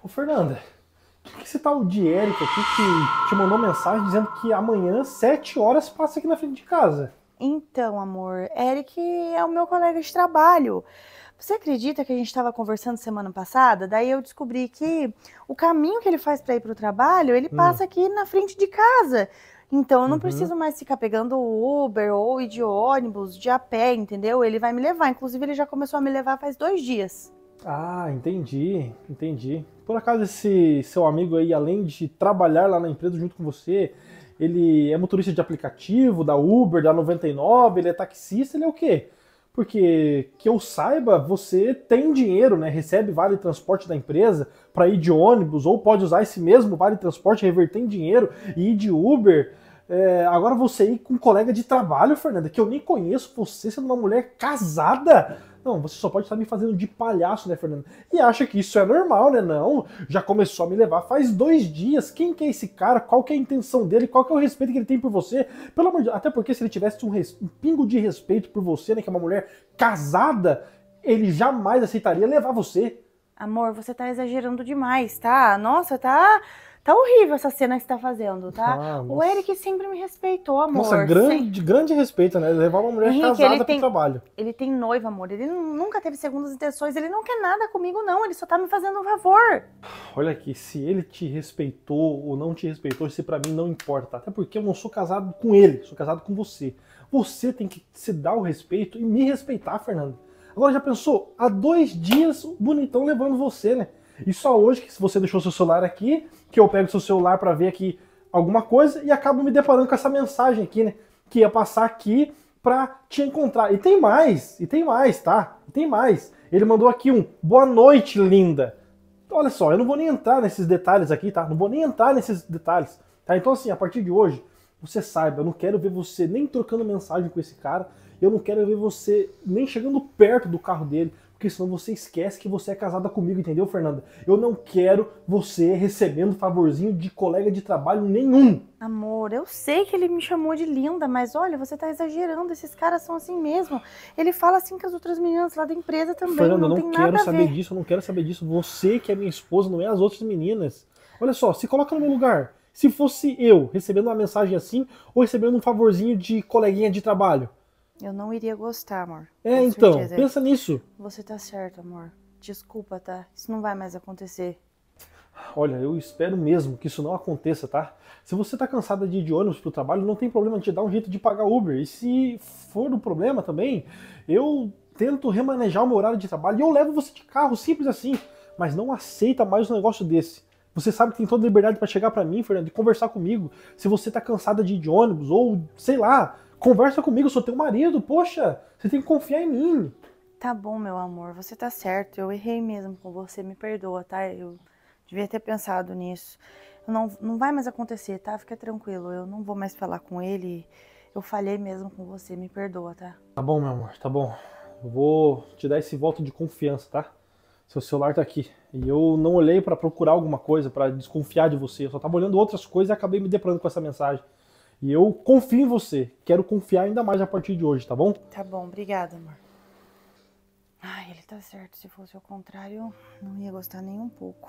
Ô Fernanda, o que, que você tá o de Érico aqui que te mandou mensagem dizendo que amanhã, 7 horas, passa aqui na frente de casa? Então, amor, Eric é o meu colega de trabalho. Você acredita que a gente estava conversando semana passada? Daí eu descobri que o caminho que ele faz para ir para o trabalho, ele hum. passa hum. aqui na frente de casa. Então eu não uhum. preciso mais ficar pegando Uber ou ir de ônibus, de a pé, entendeu? Ele vai me levar. Inclusive, ele já começou a me levar faz dois dias. Ah, entendi, entendi. Por acaso esse seu amigo aí, além de trabalhar lá na empresa junto com você, ele é motorista de aplicativo, da Uber, da 99, ele é taxista, ele é o quê? Porque que eu saiba, você tem dinheiro, né? Recebe vale transporte da empresa para ir de ônibus, ou pode usar esse mesmo vale transporte, reverter em dinheiro e ir de Uber. É, agora você ir com um colega de trabalho, Fernanda, que eu nem conheço você sendo uma mulher casada. Não, você só pode estar me fazendo de palhaço, né, Fernando? E acha que isso é normal, né? Não, já começou a me levar faz dois dias. Quem que é esse cara? Qual que é a intenção dele? Qual que é o respeito que ele tem por você? Pelo amor de Deus, até porque se ele tivesse um, res... um pingo de respeito por você, né, que é uma mulher casada, ele jamais aceitaria levar você. Amor, você tá exagerando demais, tá? Nossa, tá Tá horrível essa cena que você tá fazendo, tá? Ah, o Eric sempre me respeitou, amor. Nossa, grande, grande respeito, né? Ele levava uma mulher Henrique, casada pro trabalho. Ele tem noiva, amor. Ele nunca teve segundas intenções. Ele não quer nada comigo, não. Ele só tá me fazendo um favor. Olha aqui, se ele te respeitou ou não te respeitou, isso para mim não importa. Até porque eu não sou casado com ele, sou casado com você. Você tem que se dar o respeito e me respeitar, Fernando. Agora já pensou? Há dois dias o bonitão levando você, né? E só hoje que você deixou seu celular aqui, que eu pego seu celular para ver aqui alguma coisa e acabo me deparando com essa mensagem aqui, né? Que ia passar aqui para te encontrar. E tem mais, e tem mais, tá? E tem mais. Ele mandou aqui um boa noite, linda. olha só, eu não vou nem entrar nesses detalhes aqui, tá? Não vou nem entrar nesses detalhes, tá? Então, assim, a partir de hoje, você saiba, eu não quero ver você nem trocando mensagem com esse cara, eu não quero ver você nem chegando perto do carro dele, porque senão você esquece que você é casada comigo, entendeu, Fernanda? Eu não quero você recebendo favorzinho de colega de trabalho nenhum. Amor, eu sei que ele me chamou de linda, mas olha, você tá exagerando, esses caras são assim mesmo. Ele fala assim com as outras meninas lá da empresa também, Fernanda, não, não tem nada a ver. eu não quero saber disso, eu não quero saber disso. Você que é minha esposa, não é as outras meninas. Olha só, se coloca no meu lugar. Se fosse eu recebendo uma mensagem assim ou recebendo um favorzinho de coleguinha de trabalho, eu não iria gostar, amor. É, então, certeza. pensa nisso. Você tá certo, amor. Desculpa, tá? Isso não vai mais acontecer. Olha, eu espero mesmo que isso não aconteça, tá? Se você tá cansada de ir de ônibus pro trabalho, não tem problema te dar um jeito de pagar Uber. E se for o problema também, eu tento remanejar o meu horário de trabalho e eu levo você de carro, simples assim. Mas não aceita mais um negócio desse. Você sabe que tem toda a liberdade para chegar para mim, Fernando, e conversar comigo. Se você tá cansada de ir de ônibus ou sei lá, Conversa comigo, eu sou teu marido, poxa, você tem que confiar em mim. Tá bom, meu amor, você tá certo. Eu errei mesmo com você, me perdoa, tá? Eu devia ter pensado nisso. Não, não vai mais acontecer, tá? Fica tranquilo, eu não vou mais falar com ele. Eu falhei mesmo com você, me perdoa, tá? Tá bom, meu amor, tá bom. Eu vou te dar esse voto de confiança, tá? Seu celular tá aqui. E eu não olhei para procurar alguma coisa, para desconfiar de você. Eu só tava olhando outras coisas e acabei me deparando com essa mensagem. E eu confio em você. Quero confiar ainda mais a partir de hoje, tá bom? Tá bom, obrigada, amor. Ai, ele tá certo. Se fosse o contrário, não ia gostar nem um pouco.